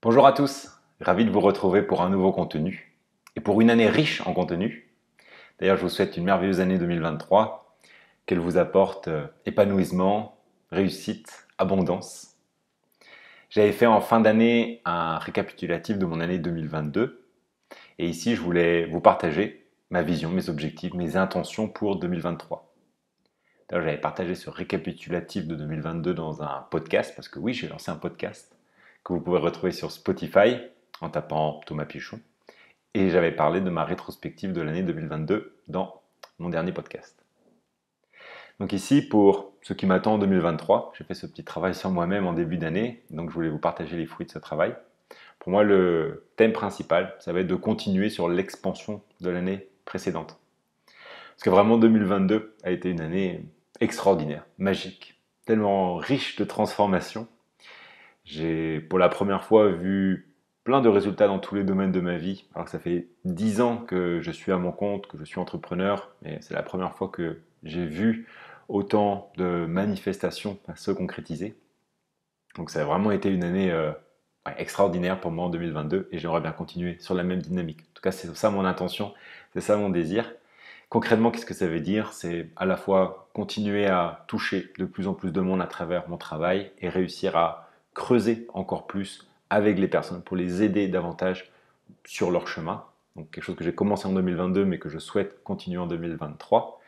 Bonjour à tous, ravi de vous retrouver pour un nouveau contenu et pour une année riche en contenu. D'ailleurs, je vous souhaite une merveilleuse année 2023, qu'elle vous apporte euh, épanouissement, réussite, abondance. J'avais fait en fin d'année un récapitulatif de mon année 2022 et ici je voulais vous partager ma vision, mes objectifs, mes intentions pour 2023. D'ailleurs, J'avais partagé ce récapitulatif de 2022 dans un podcast, parce que oui, j'ai lancé un podcast que vous pouvez retrouver sur Spotify en tapant Thomas Pichon. Et j'avais parlé de ma rétrospective de l'année 2022 dans mon dernier podcast. Donc ici, pour ce qui m'attend en 2023, j'ai fait ce petit travail sur moi-même en début d'année, donc je voulais vous partager les fruits de ce travail. Pour moi, le thème principal, ça va être de continuer sur l'expansion de l'année précédente. Parce que vraiment, 2022 a été une année extraordinaire, magique, tellement riche de transformations j'ai pour la première fois vu plein de résultats dans tous les domaines de ma vie. Alors que ça fait dix ans que je suis à mon compte, que je suis entrepreneur, mais c'est la première fois que j'ai vu autant de manifestations se concrétiser. Donc ça a vraiment été une année euh, extraordinaire pour moi en 2022 et j'aimerais bien continuer sur la même dynamique. En tout cas, c'est ça mon intention, c'est ça mon désir. Concrètement, qu'est-ce que ça veut dire C'est à la fois continuer à toucher de plus en plus de monde à travers mon travail et réussir à creuser encore plus avec les personnes, pour les aider davantage sur leur chemin. Donc quelque chose que j'ai commencé en 2022 mais que je souhaite continuer en 2023.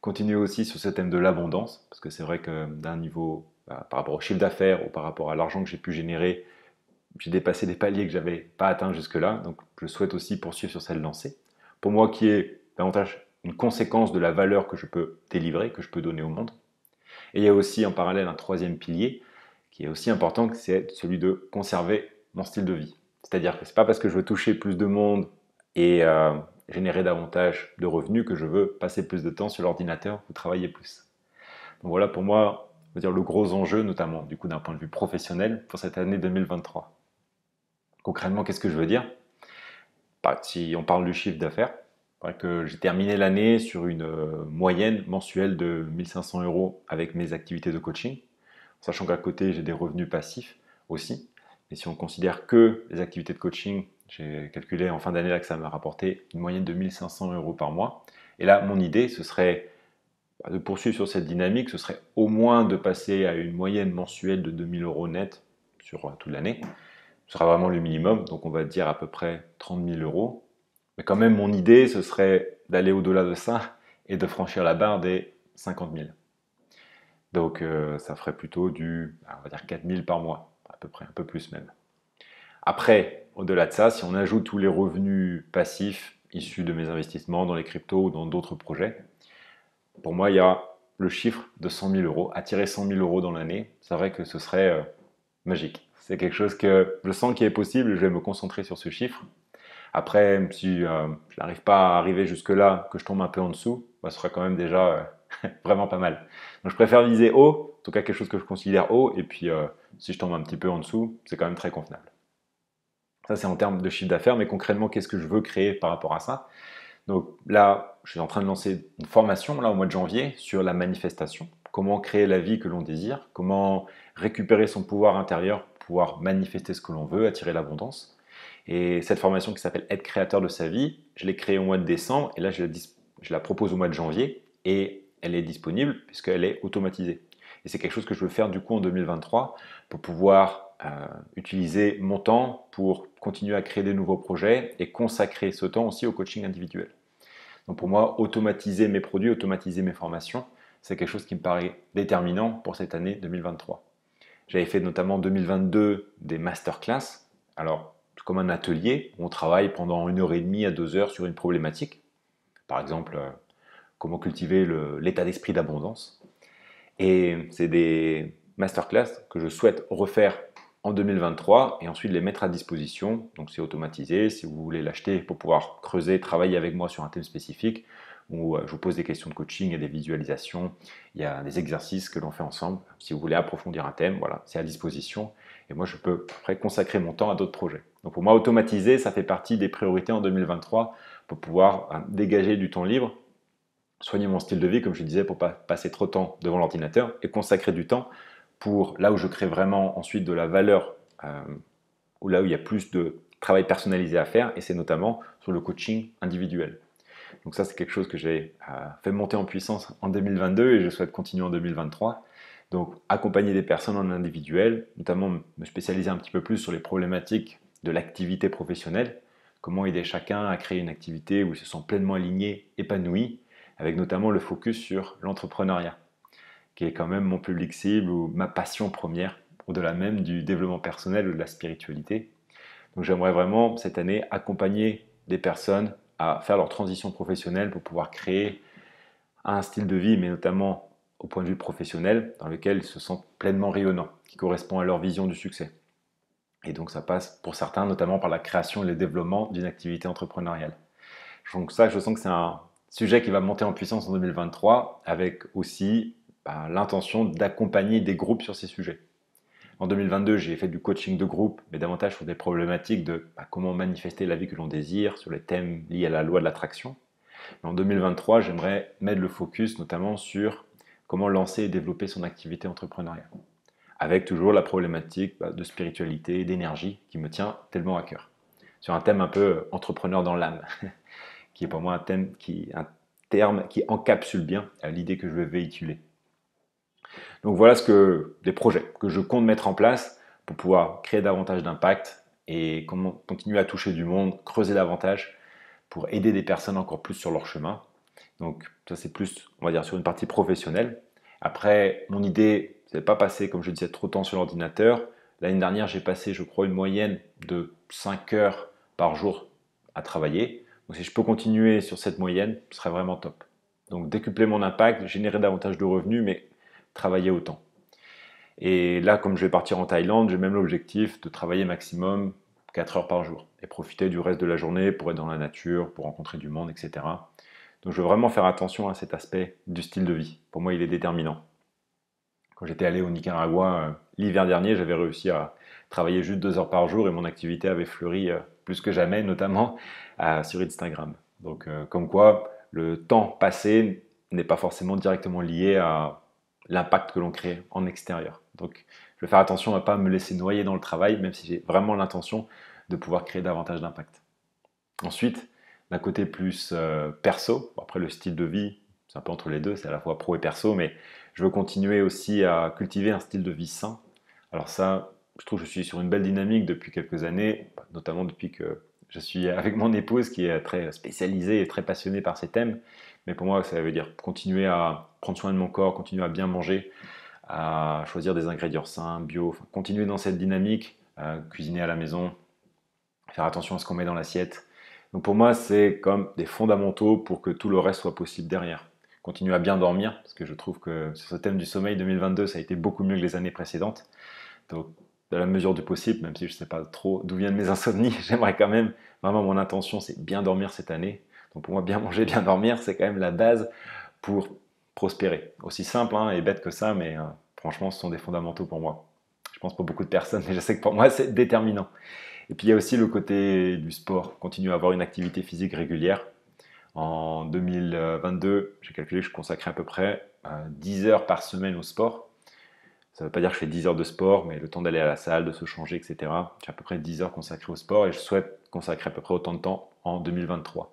Continuer aussi sur ce thème de l'abondance, parce que c'est vrai que d'un niveau bah, par rapport au chiffre d'affaires ou par rapport à l'argent que j'ai pu générer, j'ai dépassé des paliers que je j'avais pas atteints jusque-là. Donc je souhaite aussi poursuivre sur cette lancée. Pour moi qui est davantage une conséquence de la valeur que je peux délivrer, que je peux donner au monde. Et il y a aussi en parallèle un troisième pilier qui est aussi important, que c'est celui de conserver mon style de vie. C'est-à-dire que ce n'est pas parce que je veux toucher plus de monde et euh, générer davantage de revenus que je veux passer plus de temps sur l'ordinateur ou travailler plus. Donc voilà pour moi, on dire le gros enjeu, notamment du coup d'un point de vue professionnel pour cette année 2023. Concrètement, qu'est-ce que je veux dire bah, Si on parle du chiffre d'affaires, que j'ai terminé l'année sur une euh, moyenne mensuelle de 1500 euros avec mes activités de coaching, sachant qu'à côté, j'ai des revenus passifs aussi. Et si on considère que les activités de coaching, j'ai calculé en fin d'année là que ça m'a rapporté une moyenne de 1500 euros par mois. Et là, mon idée, ce serait bah, de poursuivre sur cette dynamique, ce serait au moins de passer à une moyenne mensuelle de 2000 euros net sur euh, toute l'année. Ce sera vraiment le minimum, donc on va dire à peu près 30 000 euros. Mais quand même, mon idée, ce serait d'aller au-delà de ça et de franchir la barre des 50 000. Donc euh, ça ferait plutôt du, bah, on va dire 4000 par mois, à peu près, un peu plus même. Après, au-delà de ça, si on ajoute tous les revenus passifs issus de mes investissements dans les cryptos ou dans d'autres projets, pour moi, il y a le chiffre de 100 000 euros. Attirer 100 000 euros dans l'année, c'est vrai que ce serait euh, magique. C'est quelque chose que je sens qui est possible, je vais me concentrer sur ce chiffre. Après, si euh, je n'arrive pas à arriver jusque-là, que je tombe un peu en dessous, ce sera quand même déjà euh, vraiment pas mal. Donc je préfère viser haut, en tout cas quelque chose que je considère haut, et puis euh, si je tombe un petit peu en dessous, c'est quand même très convenable. Ça c'est en termes de chiffre d'affaires, mais concrètement, qu'est-ce que je veux créer par rapport à ça Donc là, je suis en train de lancer une formation là au mois de janvier sur la manifestation, comment créer la vie que l'on désire, comment récupérer son pouvoir intérieur, pouvoir manifester ce que l'on veut, attirer l'abondance. Et cette formation qui s'appelle Être créateur de sa vie, je l'ai créée au mois de décembre et là je la, dis je la propose au mois de janvier et elle est disponible puisqu'elle est automatisée. Et c'est quelque chose que je veux faire du coup en 2023 pour pouvoir euh, utiliser mon temps pour continuer à créer des nouveaux projets et consacrer ce temps aussi au coaching individuel. Donc pour moi, automatiser mes produits, automatiser mes formations, c'est quelque chose qui me paraît déterminant pour cette année 2023. J'avais fait notamment en 2022 des masterclass. Alors, comme un atelier, on travaille pendant une heure et demie à deux heures sur une problématique. Par exemple, euh, comment cultiver l'état d'esprit d'abondance. Et c'est des masterclass que je souhaite refaire en 2023 et ensuite les mettre à disposition. Donc c'est automatisé. Si vous voulez l'acheter pour pouvoir creuser, travailler avec moi sur un thème spécifique, où euh, je vous pose des questions de coaching, il y a des visualisations, il y a des exercices que l'on fait ensemble. Si vous voulez approfondir un thème, voilà, c'est à disposition. Et moi, je peux consacrer mon temps à d'autres projets. Donc pour moi, automatiser, ça fait partie des priorités en 2023 pour pouvoir euh, dégager du temps libre, soigner mon style de vie, comme je disais, pour pas passer trop de temps devant l'ordinateur et consacrer du temps pour là où je crée vraiment ensuite de la valeur, euh, ou là où il y a plus de travail personnalisé à faire, et c'est notamment sur le coaching individuel. Donc ça, c'est quelque chose que j'ai euh, fait monter en puissance en 2022 et je souhaite continuer en 2023. Donc accompagner des personnes en individuel, notamment me spécialiser un petit peu plus sur les problématiques de l'activité professionnelle, comment aider chacun à créer une activité où il se sent pleinement aligné, épanoui, avec notamment le focus sur l'entrepreneuriat, qui est quand même mon public cible ou ma passion première, au-delà même du développement personnel ou de la spiritualité. Donc j'aimerais vraiment cette année accompagner des personnes à faire leur transition professionnelle pour pouvoir créer un style de vie, mais notamment au point de vue professionnel, dans lequel ils se sentent pleinement rayonnants, qui correspond à leur vision du succès. Et donc ça passe pour certains notamment par la création et le développement d'une activité entrepreneuriale. Donc ça, je sens que c'est un sujet qui va monter en puissance en 2023 avec aussi bah, l'intention d'accompagner des groupes sur ces sujets. En 2022, j'ai fait du coaching de groupe, mais davantage sur des problématiques de bah, comment manifester la vie que l'on désire, sur les thèmes liés à la loi de l'attraction. En 2023, j'aimerais mettre le focus notamment sur comment lancer et développer son activité entrepreneuriale avec toujours la problématique bah, de spiritualité, d'énergie, qui me tient tellement à cœur. Sur un thème un peu euh, entrepreneur dans l'âme, qui est pour moi un, thème qui, un terme qui encapsule bien euh, l'idée que je veux véhiculer. Donc voilà ce que, des projets que je compte mettre en place pour pouvoir créer davantage d'impact et continuer à toucher du monde, creuser davantage pour aider des personnes encore plus sur leur chemin. Donc ça c'est plus, on va dire, sur une partie professionnelle. Après, mon idée vous n'avez pas passé, comme je disais, trop de temps sur l'ordinateur. L'année dernière, j'ai passé, je crois, une moyenne de 5 heures par jour à travailler. Donc si je peux continuer sur cette moyenne, ce serait vraiment top. Donc décupler mon impact, générer davantage de revenus, mais travailler autant. Et là, comme je vais partir en Thaïlande, j'ai même l'objectif de travailler maximum 4 heures par jour et profiter du reste de la journée pour être dans la nature, pour rencontrer du monde, etc. Donc je veux vraiment faire attention à cet aspect du style de vie. Pour moi, il est déterminant. Quand j'étais allé au Nicaragua euh, l'hiver dernier, j'avais réussi à travailler juste deux heures par jour et mon activité avait fleuri euh, plus que jamais, notamment euh, sur Instagram. Donc, comme quoi, le temps passé n'est pas forcément directement lié à l'impact que l'on crée en extérieur. Donc, je vais faire attention à ne pas me laisser noyer dans le travail, même si j'ai vraiment l'intention de pouvoir créer davantage d'impact. Ensuite, d'un côté plus perso, après le style de vie, c'est un peu entre les deux, c'est à la fois pro et perso, mais je veux continuer aussi à cultiver un style de vie sain. Alors ça, je trouve que je suis sur une belle dynamique depuis quelques années, notamment depuis que je suis avec mon épouse qui est très spécialisée et très passionnée par ces thèmes. Mais pour moi, ça veut dire continuer à prendre soin de mon corps, continuer à bien manger, à choisir des ingrédients sains, bio, continuer dans cette dynamique, cuisiner à la maison, faire attention à ce qu'on met dans l'assiette. Donc pour moi, c'est comme des fondamentaux pour que tout le reste soit possible derrière continuer à bien dormir, parce que je trouve que sur ce thème du sommeil 2022, ça a été beaucoup mieux que les années précédentes. Donc, dans la mesure du possible, même si je ne sais pas trop d'où viennent mes insomnies, j'aimerais quand même, vraiment mon intention, c'est bien dormir cette année. Donc pour moi, bien manger, bien dormir, c'est quand même la base pour prospérer. Aussi simple hein, et bête que ça, mais euh, franchement, ce sont des fondamentaux pour moi. Je pense pour beaucoup de personnes, mais je sais que pour moi, c'est déterminant. Et puis il y a aussi le côté du sport, continuer à avoir une activité physique régulière. En 2022, j'ai calculé que je consacrais à peu près 10 euh, heures par semaine au sport. Ça ne veut pas dire que je fais 10 heures de sport, mais le temps d'aller à la salle, de se changer, etc. J'ai à peu près 10 heures consacrées au sport et je souhaite consacrer à peu près autant de temps en 2023.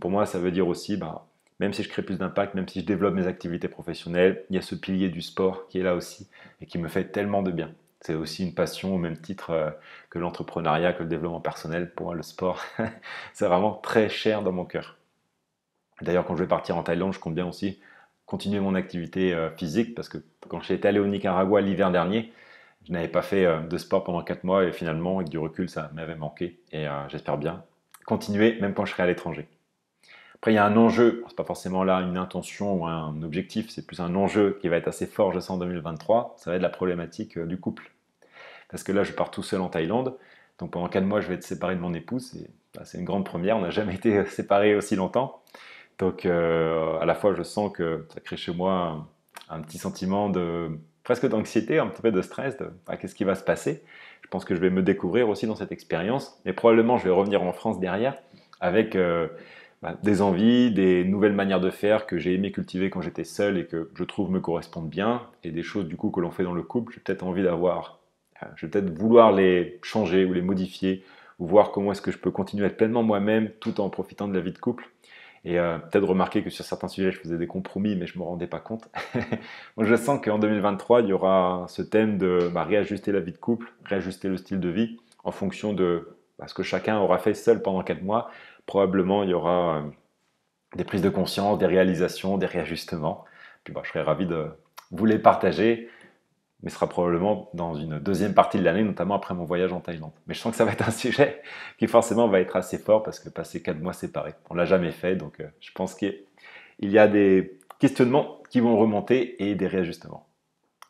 pour moi, ça veut dire aussi, ben, même si je crée plus d'impact, même si je développe mes activités professionnelles, il y a ce pilier du sport qui est là aussi et qui me fait tellement de bien. C'est aussi une passion au même titre euh, que l'entrepreneuriat, que le développement personnel. Pour moi, le sport, c'est vraiment très cher dans mon cœur. D'ailleurs, quand je vais partir en Thaïlande, je compte bien aussi continuer mon activité euh, physique parce que quand j'étais allé au Nicaragua l'hiver dernier, je n'avais pas fait euh, de sport pendant 4 mois et finalement, avec du recul, ça m'avait manqué et euh, j'espère bien continuer même quand je serai à l'étranger. Après, il y a un enjeu, c'est pas forcément là une intention ou un objectif, c'est plus un enjeu qui va être assez fort, je sens, en 2023, ça va être la problématique du couple. Parce que là, je pars tout seul en Thaïlande, donc pendant 4 mois, je vais être séparé de mon épouse, et bah, c'est une grande première, on n'a jamais été séparé aussi longtemps. Donc, euh, à la fois, je sens que ça crée chez moi un, petit sentiment de presque d'anxiété, un petit peu de stress, de ah, qu'est-ce qui va se passer. Je pense que je vais me découvrir aussi dans cette expérience, mais probablement je vais revenir en France derrière avec euh, bah, des envies, des nouvelles manières de faire que j'ai aimé cultiver quand j'étais seul et que je trouve me correspondent bien, et des choses du coup que l'on fait dans le couple, j'ai peut-être envie d'avoir, euh, je vais peut-être vouloir les changer ou les modifier, ou voir comment est-ce que je peux continuer à être pleinement moi-même tout en profitant de la vie de couple. Et euh, peut-être remarquer que sur certains sujets, je faisais des compromis, mais je ne me rendais pas compte. je sens qu'en 2023, il y aura ce thème de bah, réajuster la vie de couple, réajuster le style de vie en fonction de bah, ce que chacun aura fait seul pendant 4 mois. Probablement, il y aura euh, des prises de conscience, des réalisations, des réajustements. Puis bah, je serais ravi de vous les partager mais sera probablement dans une deuxième partie de l'année, notamment après mon voyage en Thaïlande. Mais je sens que ça va être un sujet qui forcément va être assez fort parce que passer quatre mois séparés, on l'a jamais fait, donc euh, je pense qu'il y a des questionnements qui vont remonter et des réajustements.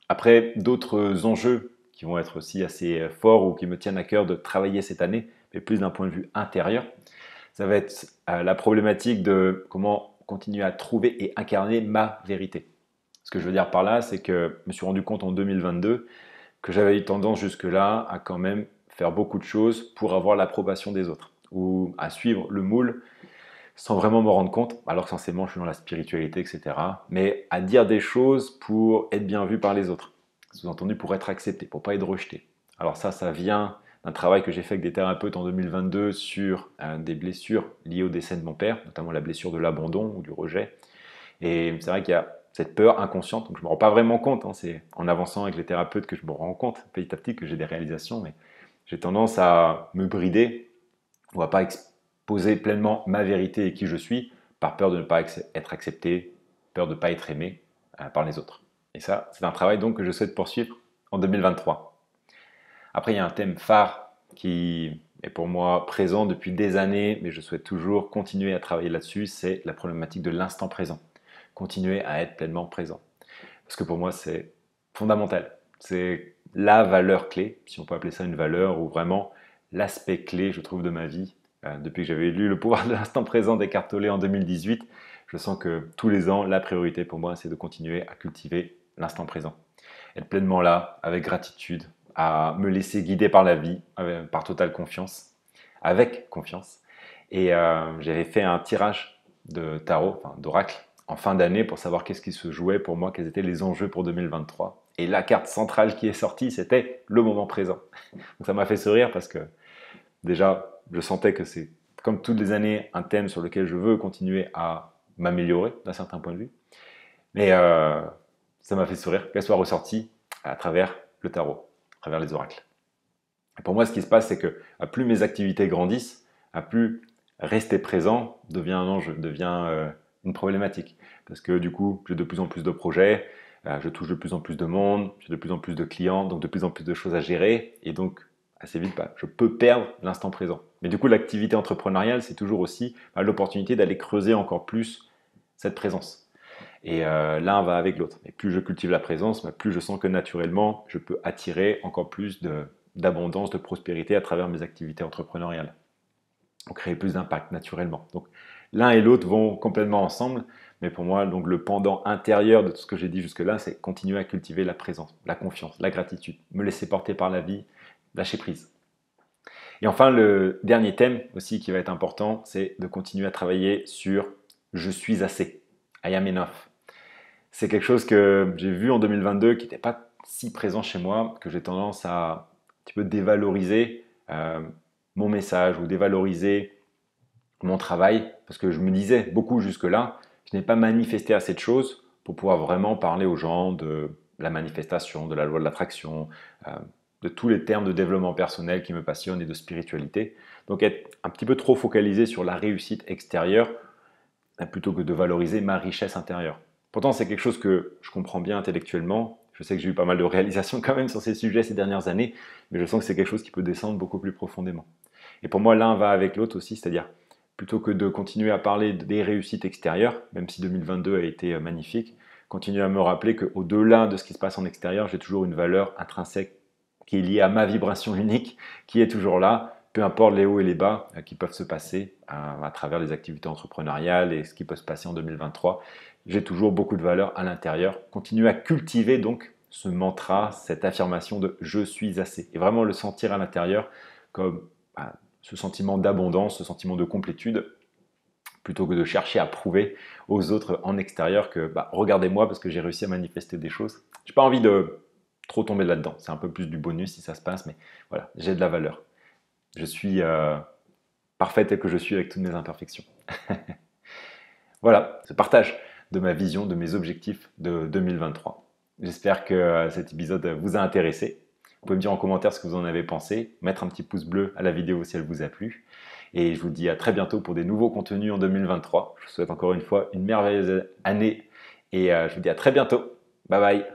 Après, d'autres enjeux qui vont être aussi assez euh, forts ou qui me tiennent à cœur de travailler cette année, mais plus d'un point de vue intérieur, ça va être euh, la problématique de comment continuer à trouver et incarner ma vérité que je veux dire par là, c'est que je me suis rendu compte en 2022 que j'avais eu tendance jusque-là à quand même faire beaucoup de choses pour avoir l'approbation des autres ou à suivre le moule sans vraiment me rendre compte, alors que censément je suis dans la spiritualité, etc. Mais à dire des choses pour être bien vu par les autres, sous-entendu pour être accepté, pour pas être rejeté. Alors ça, ça vient d'un travail que j'ai fait avec des thérapeutes en 2022 sur euh, des blessures liées au décès de mon père, notamment la blessure de l'abandon ou du rejet. Et c'est vrai qu'il y a cette peur inconsciente. Donc je ne me rends pas vraiment compte. Hein. C'est en avançant avec les thérapeutes que je me rends compte petit à petit que j'ai des réalisations. Mais j'ai tendance à me brider ou à ne pas exposer pleinement ma vérité et qui je suis par peur de ne pas être accepté, peur de ne pas être aimé euh, par les autres. Et ça, c'est un travail donc que je souhaite poursuivre en 2023. Après, il y a un thème phare qui est pour moi présent depuis des années, mais je souhaite toujours continuer à travailler là-dessus, c'est la problématique de l'instant présent continuer à être pleinement présent. Parce que pour moi, c'est fondamental. C'est la valeur clé, si on peut appeler ça une valeur, ou vraiment l'aspect clé, je trouve, de ma vie. Euh, depuis que j'avais lu Le pouvoir de l'instant présent des en 2018, je sens que tous les ans, la priorité pour moi, c'est de continuer à cultiver l'instant présent. Être pleinement là, avec gratitude, à me laisser guider par la vie, par totale confiance, avec confiance. Et euh, j'avais fait un tirage de tarot, enfin, d'oracle, en fin d'année pour savoir qu'est-ce qui se jouait pour moi, quels étaient les enjeux pour 2023. Et la carte centrale qui est sortie, c'était le moment présent. Donc ça m'a fait sourire parce que déjà, je sentais que c'est, comme toutes les années, un thème sur lequel je veux continuer à m'améliorer d'un certain point de vue. Mais euh, ça m'a fait sourire qu'elle soit ressortie à travers le tarot, à travers les oracles. pour moi, ce qui se passe, c'est que à plus mes activités grandissent, à plus rester présent devient un enjeu, devient... Euh, une problématique. Parce que du coup, j'ai de plus en plus de projets, euh, je touche de plus en plus de monde, j'ai de plus en plus de clients, donc de plus en plus de choses à gérer. Et donc, assez vite, bah, je peux perdre l'instant présent. Mais du coup, l'activité entrepreneuriale, c'est toujours aussi bah, l'opportunité d'aller creuser encore plus cette présence. Et euh, l'un va avec l'autre. Et plus je cultive la présence, bah, plus je sens que naturellement, je peux attirer encore plus d'abondance, de, prospérité à travers mes activités entrepreneuriales. On créer plus d'impact naturellement. Donc, l'un et l'autre vont complètement ensemble. Mais pour moi, donc le pendant intérieur de tout ce que j'ai dit jusque-là, c'est continuer à cultiver la présence, la confiance, la gratitude, me laisser porter par la vie, lâcher prise. Et enfin, le dernier thème aussi qui va être important, c'est de continuer à travailler sur je suis assez, I am enough. C'est quelque chose que j'ai vu en 2022 qui n'était pas si présent chez moi, que j'ai tendance à un petit peu dévaloriser euh, mon message ou dévaloriser mon travail, parce que je me disais beaucoup jusque-là, je n'ai pas manifesté assez de choses pour pouvoir vraiment parler aux gens de la manifestation, de la loi de l'attraction, euh, de tous les termes de développement personnel qui me passionnent et de spiritualité. Donc être un petit peu trop focalisé sur la réussite extérieure euh, plutôt que de valoriser ma richesse intérieure. Pourtant, c'est quelque chose que je comprends bien intellectuellement. Je sais que j'ai eu pas mal de réalisations quand même sur ces sujets ces dernières années, mais je sens que c'est quelque chose qui peut descendre beaucoup plus profondément. Et pour moi, l'un va avec l'autre aussi, c'est-à-dire plutôt que de continuer à parler des réussites extérieures, même si 2022 a été euh, magnifique, continuez à me rappeler qu'au-delà de ce qui se passe en extérieur, j'ai toujours une valeur intrinsèque qui est liée à ma vibration unique, qui est toujours là, peu importe les hauts et les bas euh, qui peuvent se passer euh, à, travers les activités entrepreneuriales et ce qui peut se passer en 2023. J'ai toujours beaucoup de valeur à l'intérieur. Continuez à cultiver donc ce mantra, cette affirmation de je suis assez, et vraiment le sentir à l'intérieur comme bah, ce sentiment d'abondance, ce sentiment de complétude, plutôt que de chercher à prouver aux autres en extérieur que bah, regardez-moi parce que j'ai réussi à manifester des choses. J'ai pas envie de trop tomber là-dedans. C'est un peu plus du bonus si ça se passe, mais voilà, j'ai de la valeur. Je suis euh, parfaite telle que je suis avec toutes mes imperfections. voilà, ce partage de ma vision, de mes objectifs de 2023. J'espère que euh, cet épisode vous a intéressé. Vous pouvez me dire en commentaire ce que vous en avez pensé, mettre un petit pouce bleu à la vidéo si elle vous a plu. Et je vous dis à très bientôt pour des nouveaux contenus en 2023. Je vous souhaite encore une fois une merveilleuse année et euh, je vous dis à très bientôt. Bye bye